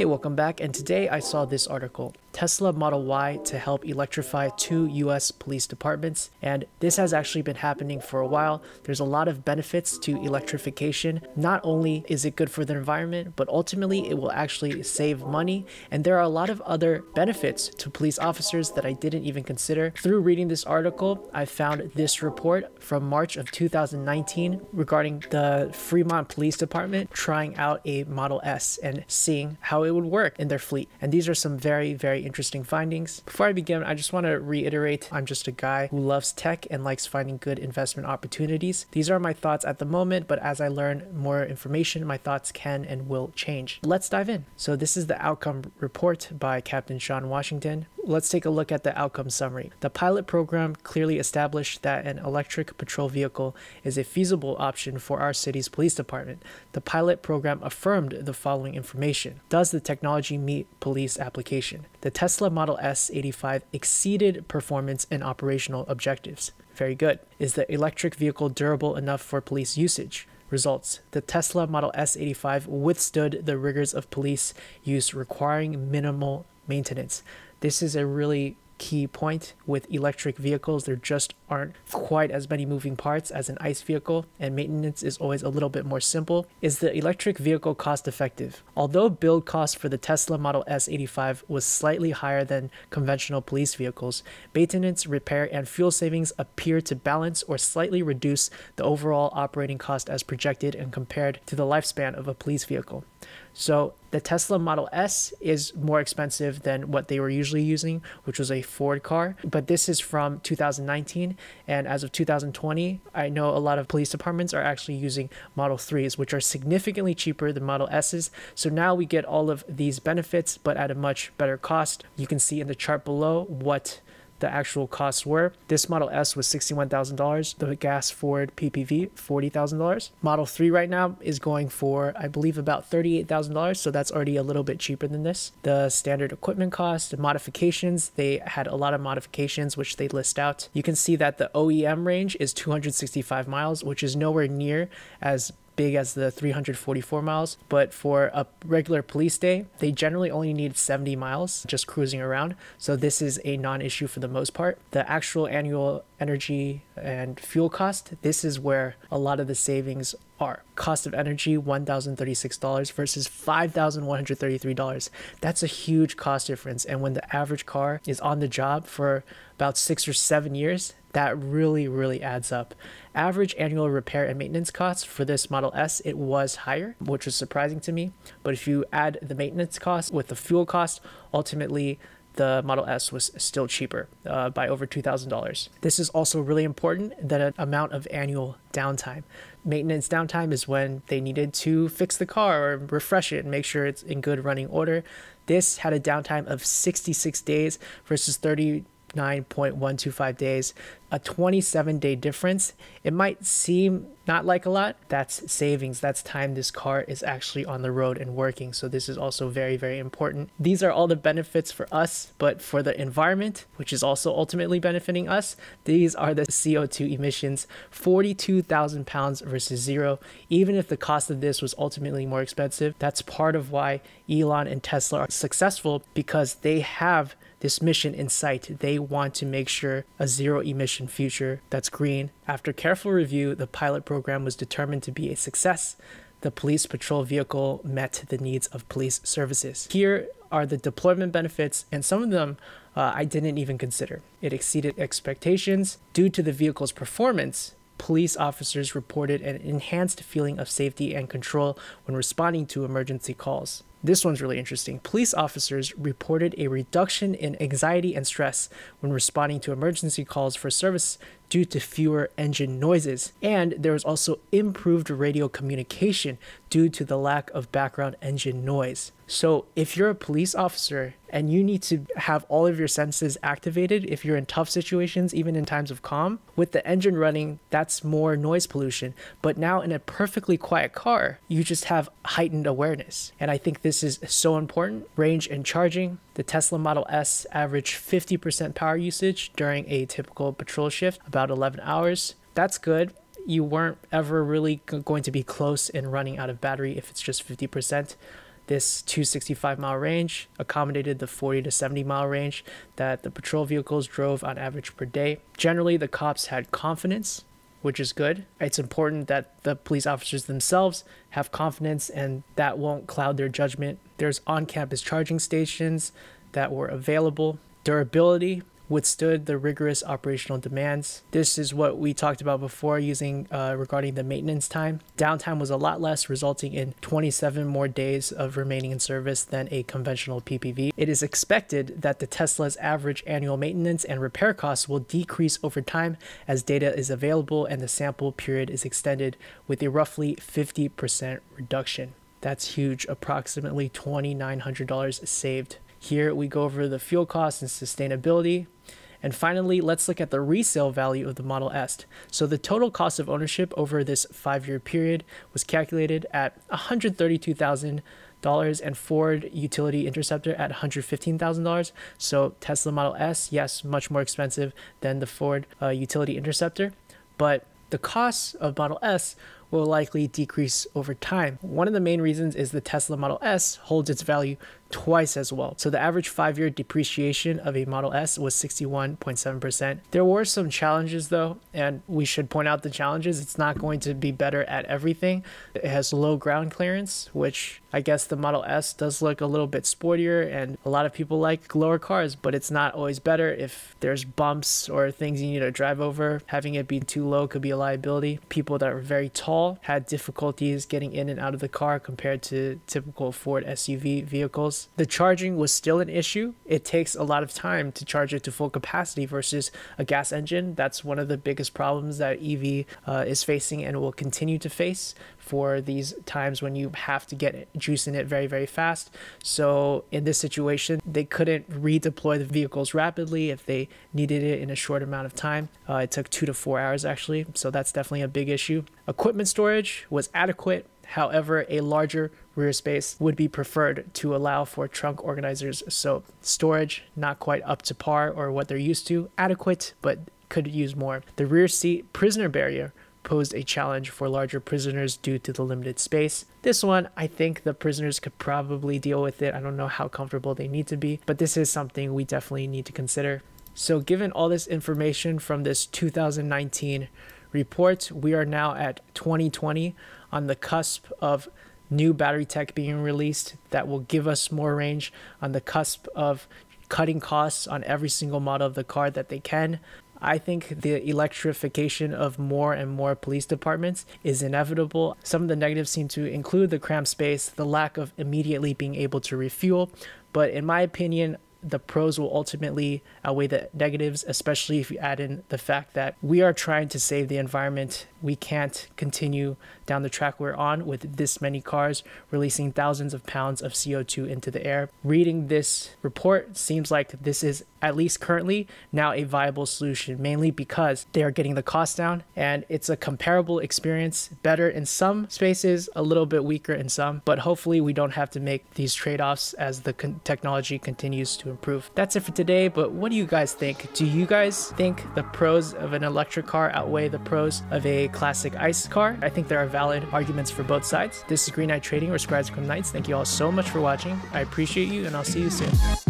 Hey, welcome back. And today I saw this article Tesla Model Y to help electrify two US police departments. And this has actually been happening for a while. There's a lot of benefits to electrification. Not only is it good for the environment, but ultimately it will actually save money. And there are a lot of other benefits to police officers that I didn't even consider. Through reading this article, I found this report from March of 2019 regarding the Fremont Police Department trying out a Model S and seeing how it it would work in their fleet. And these are some very, very interesting findings. Before I begin, I just want to reiterate I'm just a guy who loves tech and likes finding good investment opportunities. These are my thoughts at the moment, but as I learn more information, my thoughts can and will change. Let's dive in. So, this is the outcome report by Captain Sean Washington. Let's take a look at the outcome summary. The pilot program clearly established that an electric patrol vehicle is a feasible option for our city's police department. The pilot program affirmed the following information Does the the technology meet police application. The Tesla Model S85 exceeded performance and operational objectives. Very good. Is the electric vehicle durable enough for police usage? Results The Tesla Model S85 withstood the rigors of police use requiring minimal maintenance. This is a really key point with electric vehicles. There just aren't quite as many moving parts as an ICE vehicle, and maintenance is always a little bit more simple. Is the electric vehicle cost effective? Although build cost for the Tesla Model S85 was slightly higher than conventional police vehicles, maintenance, repair, and fuel savings appear to balance or slightly reduce the overall operating cost as projected and compared to the lifespan of a police vehicle. So the Tesla Model S is more expensive than what they were usually using, which was a Ford car. But this is from 2019. And as of 2020, I know a lot of police departments are actually using Model 3s, which are significantly cheaper than Model S's. So now we get all of these benefits, but at a much better cost. You can see in the chart below what the actual costs were. This Model S was $61,000. The gas Ford PPV, $40,000. Model 3 right now is going for, I believe, about $38,000. So that's already a little bit cheaper than this. The standard equipment cost, the modifications, they had a lot of modifications, which they list out. You can see that the OEM range is 265 miles, which is nowhere near as big as the 344 miles, but for a regular police day, they generally only need 70 miles just cruising around. So this is a non-issue for the most part. The actual annual energy and fuel cost, this is where a lot of the savings are. Cost of energy $1,036 versus $5,133. That's a huge cost difference. And when the average car is on the job for about six or seven years, that really really adds up average annual repair and maintenance costs for this model s it was higher which was surprising to me but if you add the maintenance cost with the fuel cost ultimately the Model S was still cheaper uh, by over $2,000. This is also really important that an amount of annual downtime. Maintenance downtime is when they needed to fix the car or refresh it and make sure it's in good running order. This had a downtime of 66 days versus 30 9.125 days, a 27 day difference. It might seem not like a lot. That's savings. That's time this car is actually on the road and working. So this is also very, very important. These are all the benefits for us, but for the environment, which is also ultimately benefiting us, these are the CO2 emissions, 42,000 pounds versus zero. Even if the cost of this was ultimately more expensive, that's part of why Elon and Tesla are successful because they have this mission in sight. They want to make sure a zero emission future that's green. After careful review, the pilot program was determined to be a success. The police patrol vehicle met the needs of police services. Here are the deployment benefits, and some of them uh, I didn't even consider. It exceeded expectations. Due to the vehicle's performance, police officers reported an enhanced feeling of safety and control when responding to emergency calls. This one's really interesting. Police officers reported a reduction in anxiety and stress when responding to emergency calls for service due to fewer engine noises, and there was also improved radio communication due to the lack of background engine noise. So, if you're a police officer and you need to have all of your senses activated, if you're in tough situations, even in times of calm, with the engine running, that's more noise pollution. But now, in a perfectly quiet car, you just have heightened awareness. And I think this is so important range and charging, the Tesla Model S averaged 50% power usage during a typical patrol shift, about 11 hours. That's good. You weren't ever really going to be close in running out of battery if it's just 50%. This 265 mile range accommodated the 40 to 70 mile range that the patrol vehicles drove on average per day. Generally, the cops had confidence which is good. It's important that the police officers themselves have confidence and that won't cloud their judgment. There's on campus charging stations that were available. Durability, withstood the rigorous operational demands. This is what we talked about before using uh, regarding the maintenance time. Downtime was a lot less, resulting in 27 more days of remaining in service than a conventional PPV. It is expected that the Tesla's average annual maintenance and repair costs will decrease over time as data is available and the sample period is extended with a roughly 50% reduction. That's huge, approximately $2,900 saved here we go over the fuel costs and sustainability. And finally, let's look at the resale value of the Model S. So the total cost of ownership over this five-year period was calculated at $132,000 and Ford Utility Interceptor at $115,000. So Tesla Model S, yes, much more expensive than the Ford uh, Utility Interceptor, but the costs of Model S will likely decrease over time. One of the main reasons is the Tesla Model S holds its value twice as well. So the average five-year depreciation of a Model S was 61.7%. There were some challenges though, and we should point out the challenges. It's not going to be better at everything. It has low ground clearance, which I guess the Model S does look a little bit sportier and a lot of people like lower cars, but it's not always better if there's bumps or things you need to drive over. Having it be too low could be a liability. People that are very tall had difficulties getting in and out of the car compared to typical Ford SUV vehicles the charging was still an issue. It takes a lot of time to charge it to full capacity versus a gas engine. That's one of the biggest problems that EV uh, is facing and will continue to face for these times when you have to get juice in it very, very fast. So in this situation, they couldn't redeploy the vehicles rapidly if they needed it in a short amount of time. Uh, it took two to four hours actually. So that's definitely a big issue. Equipment storage was adequate. However, a larger rear space would be preferred to allow for trunk organizers. So storage, not quite up to par or what they're used to, adequate, but could use more. The rear seat prisoner barrier posed a challenge for larger prisoners due to the limited space. This one, I think the prisoners could probably deal with it. I don't know how comfortable they need to be, but this is something we definitely need to consider. So given all this information from this 2019 report, we are now at 2020 on the cusp of new battery tech being released that will give us more range on the cusp of cutting costs on every single model of the car that they can. I think the electrification of more and more police departments is inevitable. Some of the negatives seem to include the cramped space, the lack of immediately being able to refuel, but in my opinion, the pros will ultimately outweigh the negatives, especially if you add in the fact that we are trying to save the environment. We can't continue down the track we're on with this many cars releasing thousands of pounds of CO2 into the air. Reading this report seems like this is, at least currently, now a viable solution, mainly because they are getting the cost down and it's a comparable experience, better in some spaces, a little bit weaker in some, but hopefully we don't have to make these trade offs as the con technology continues to improve. That's it for today, but what do you guys think? Do you guys think the pros of an electric car outweigh the pros of a classic ICE car? I think there are valid arguments for both sides. This is Green Eye Trading or Scribes Chrome Knights. Thank you all so much for watching. I appreciate you and I'll see you soon.